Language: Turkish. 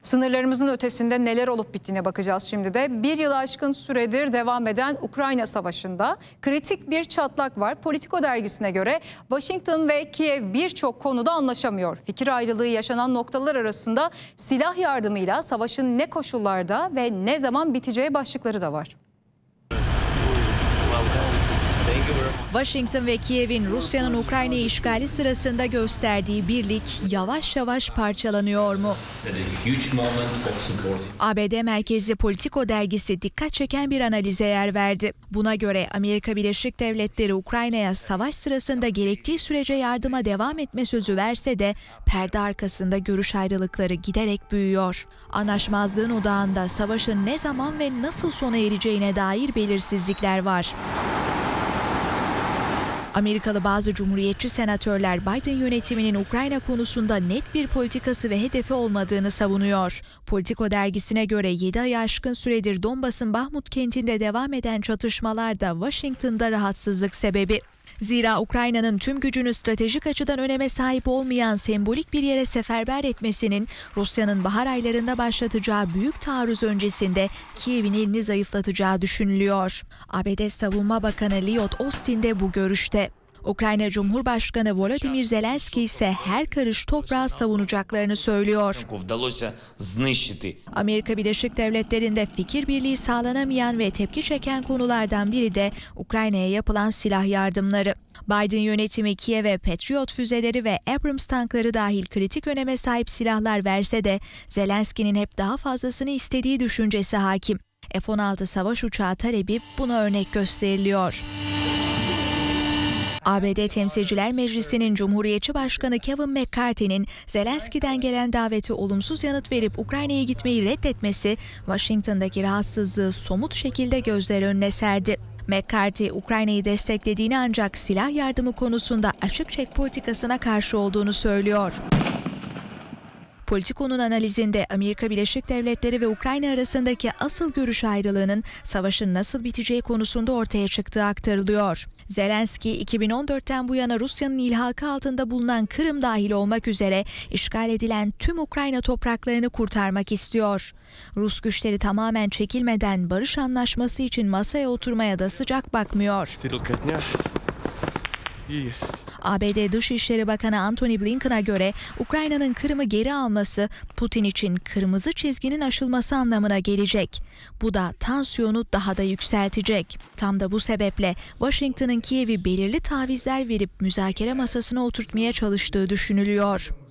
Sınırlarımızın ötesinde neler olup bittiğine bakacağız şimdi de. Bir yıl aşkın süredir devam eden Ukrayna Savaşı'nda kritik bir çatlak var. Politico dergisine göre Washington ve Kiev birçok konuda anlaşamıyor. Fikir ayrılığı yaşanan noktalar arasında silah yardımıyla savaşın ne koşullarda ve ne zaman biteceği başlıkları da var. Washington ve Kiev'in Rusya'nın Ukrayna'yı işgali sırasında gösterdiği birlik yavaş yavaş parçalanıyor mu? ABD merkezli politiko dergisi dikkat çeken bir analize yer verdi. Buna göre Amerika Birleşik Devletleri Ukrayna'ya savaş sırasında gerektiği sürece yardıma devam etme sözü verse de perde arkasında görüş ayrılıkları giderek büyüyor. Anlaşmazlığın odağında savaşın ne zaman ve nasıl sona ereceğine dair belirsizlikler var. Amerikalı bazı cumhuriyetçi senatörler Biden yönetiminin Ukrayna konusunda net bir politikası ve hedefi olmadığını savunuyor. Politico dergisine göre 7 ay aşkın süredir Donbas'ın Bahmut kentinde devam eden çatışmalar da Washington'da rahatsızlık sebebi. Zira Ukrayna'nın tüm gücünü stratejik açıdan öneme sahip olmayan sembolik bir yere seferber etmesinin Rusya'nın bahar aylarında başlatacağı büyük taarruz öncesinde Kiev'in elini zayıflatacağı düşünülüyor. ABD Savunma Bakanı Lloyd Austin de bu görüşte. Ukrayna Cumhurbaşkanı Volodymyr Zelenski ise her karış toprağı savunacaklarını söylüyor. Amerika Birleşik Devletleri'nde fikir birliği sağlanamayan ve tepki çeken konulardan biri de Ukrayna'ya yapılan silah yardımları. Biden yönetimi Kiev'e Patriot füzeleri ve Abrams tankları dahil kritik öneme sahip silahlar verse de Zelenski'nin hep daha fazlasını istediği düşüncesi hakim. F-16 savaş uçağı talebi buna örnek gösteriliyor. ABD Temsilciler Meclisi'nin Cumhuriyetçi Başkanı Kevin McCarthy'nin Zelenski'den gelen daveti olumsuz yanıt verip Ukrayna'ya gitmeyi reddetmesi Washington'daki rahatsızlığı somut şekilde gözler önüne serdi. McCarthy, Ukrayna'yı desteklediğini ancak silah yardımı konusunda açık çek politikasına karşı olduğunu söylüyor. Politico'nun analizinde Amerika Birleşik Devletleri ve Ukrayna arasındaki asıl görüş ayrılığının savaşın nasıl biteceği konusunda ortaya çıktığı aktarılıyor. Zelenski 2014'ten bu yana Rusya'nın ilhakı altında bulunan Kırım dahil olmak üzere işgal edilen tüm Ukrayna topraklarını kurtarmak istiyor. Rus güçleri tamamen çekilmeden barış anlaşması için masaya oturmaya da sıcak bakmıyor. ABD Dışişleri Bakanı Antony Blinken'a göre Ukrayna'nın Kırım'ı geri alması Putin için kırmızı çizginin aşılması anlamına gelecek. Bu da tansiyonu daha da yükseltecek. Tam da bu sebeple Washington'ın Kiev'i belirli tavizler verip müzakere masasına oturtmaya çalıştığı düşünülüyor.